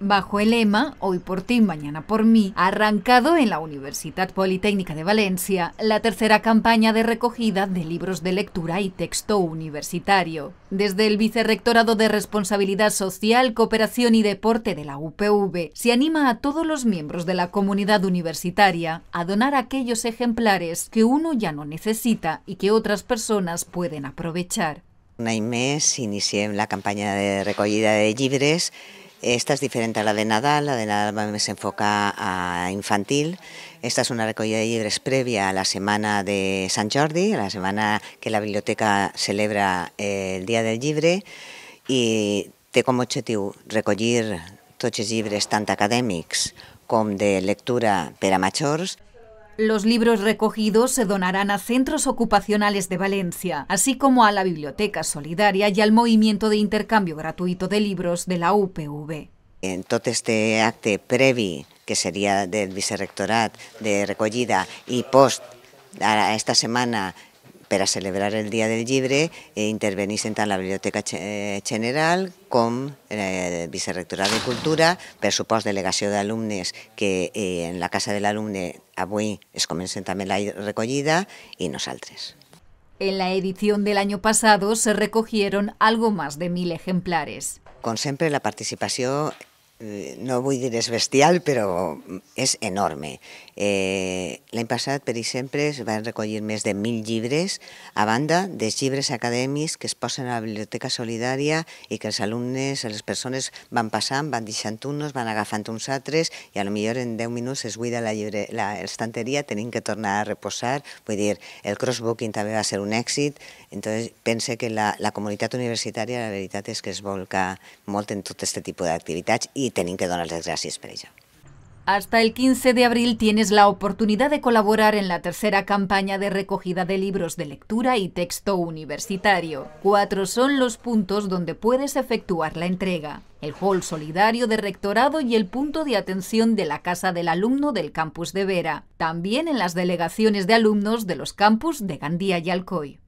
bajo el lema Hoy por ti, mañana por mí, ha arrancado en la Universidad Politécnica de Valencia la tercera campaña de recogida de libros de lectura y texto universitario. Desde el Vicerrectorado de Responsabilidad Social, Cooperación y Deporte de la UPV, se anima a todos los miembros de la comunidad universitaria a donar aquellos ejemplares que uno ya no necesita y que otras personas pueden aprovechar. Un y la campaña de recogida de libros... Esta es diferente a la de Nadal, la de Nadal se enfoca a infantil. Esta es una recogida de libros previa a la semana de Sant Jordi, a la semana que la biblioteca celebra eh, el Dia del Llibre, i té com a objectiu recollir tots els llibres tant acadèmics com de lectura per a majors. Los libros recogidos se donarán a centros ocupacionales de Valencia, así como a la Biblioteca Solidaria y al Movimiento de Intercambio Gratuito de Libros de la UPV. En todo este acte previ, que sería del vicerrectorat de recogida y post a esta semana, para celebrar el Día del Libre... eh, intervenís en la Biblioteca eh, General ...con el eh, Vicerrectoral de Cultura, per delegación de alumnos... que eh, en la Casa del Alumne... avui es comencen també la recollida ...y nosaltres. En la edición del año pasado se recogieron algo más de mil ejemplares. Con siempre la participación Eh, no vull dir és bestial, però és enorme. Eh, L'any passat, per exemple, es van recollir més de 1.000 llibres, a banda dels llibres acadèmics que es posen a la Biblioteca Solidària i que els alumnes, les persones van passant, van deixant uns, van agafant uns altres i a lo millor en 10 minuts es buida la, llibre, la estanteria, tenim que tornar a reposar. Vull dir, el crossbooking també va ser un èxit, entonces pense que la, la comunitat universitària la veritat és que es volca molt en tot aquest tipus d'activitats i que donar gracias por ello. Hasta el 15 de abril tienes la oportunidad de colaborar en la tercera campaña de recogida de libros de lectura y texto universitario. Cuatro son los puntos donde puedes efectuar la entrega. El hall solidario de rectorado y el punto de atención de la Casa del Alumno del campus de Vera. También en las delegaciones de alumnos de los campus de Gandía y Alcoy.